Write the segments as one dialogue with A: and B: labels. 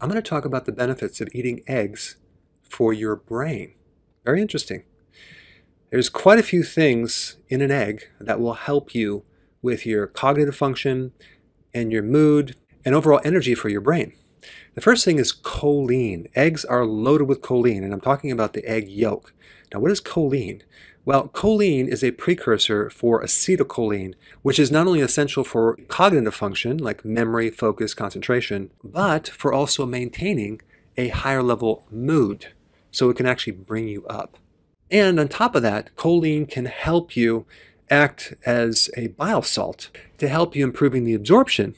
A: I'm going to talk about the benefits of eating eggs for your brain. Very interesting. There's quite a few things in an egg that will help you with your cognitive function and your mood and overall energy for your brain. The first thing is choline. Eggs are loaded with choline, and I'm talking about the egg yolk. Now, what is choline? Well, choline is a precursor for acetylcholine, which is not only essential for cognitive function, like memory, focus, concentration, but for also maintaining a higher level mood. So it can actually bring you up. And on top of that, choline can help you act as a bile salt to help you improving the absorption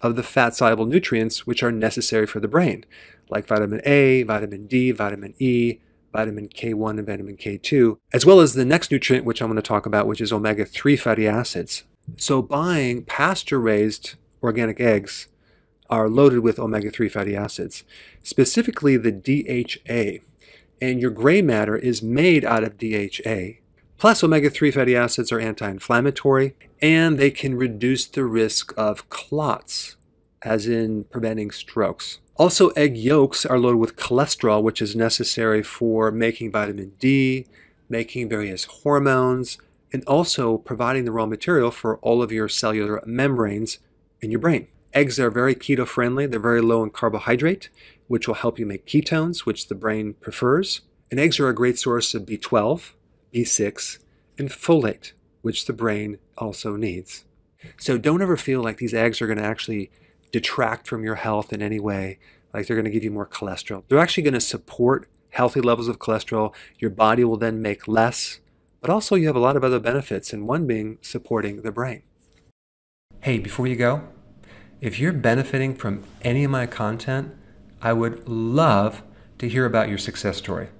A: of the fat soluble nutrients which are necessary for the brain, like vitamin A, vitamin D, vitamin E, vitamin K1, and vitamin K2, as well as the next nutrient which I'm going to talk about, which is omega 3 fatty acids. So, buying pasture raised organic eggs are loaded with omega 3 fatty acids, specifically the DHA. And your gray matter is made out of DHA. Plus, omega 3 fatty acids are anti inflammatory and they can reduce the risk of clots as in preventing strokes. Also, egg yolks are loaded with cholesterol, which is necessary for making vitamin D, making various hormones, and also providing the raw material for all of your cellular membranes in your brain. Eggs are very keto friendly, they're very low in carbohydrate, which will help you make ketones, which the brain prefers. And eggs are a great source of B12, B6, and folate, which the brain also needs. So don't ever feel like these eggs are going to actually detract from your health in any way. Like they're going to give you more cholesterol. They're actually going to support healthy levels of cholesterol. Your body will then make less, but also you have a lot of other benefits, and one being supporting the brain. Hey, before you go, if you're benefiting from any of my content, I would love to hear about your success story.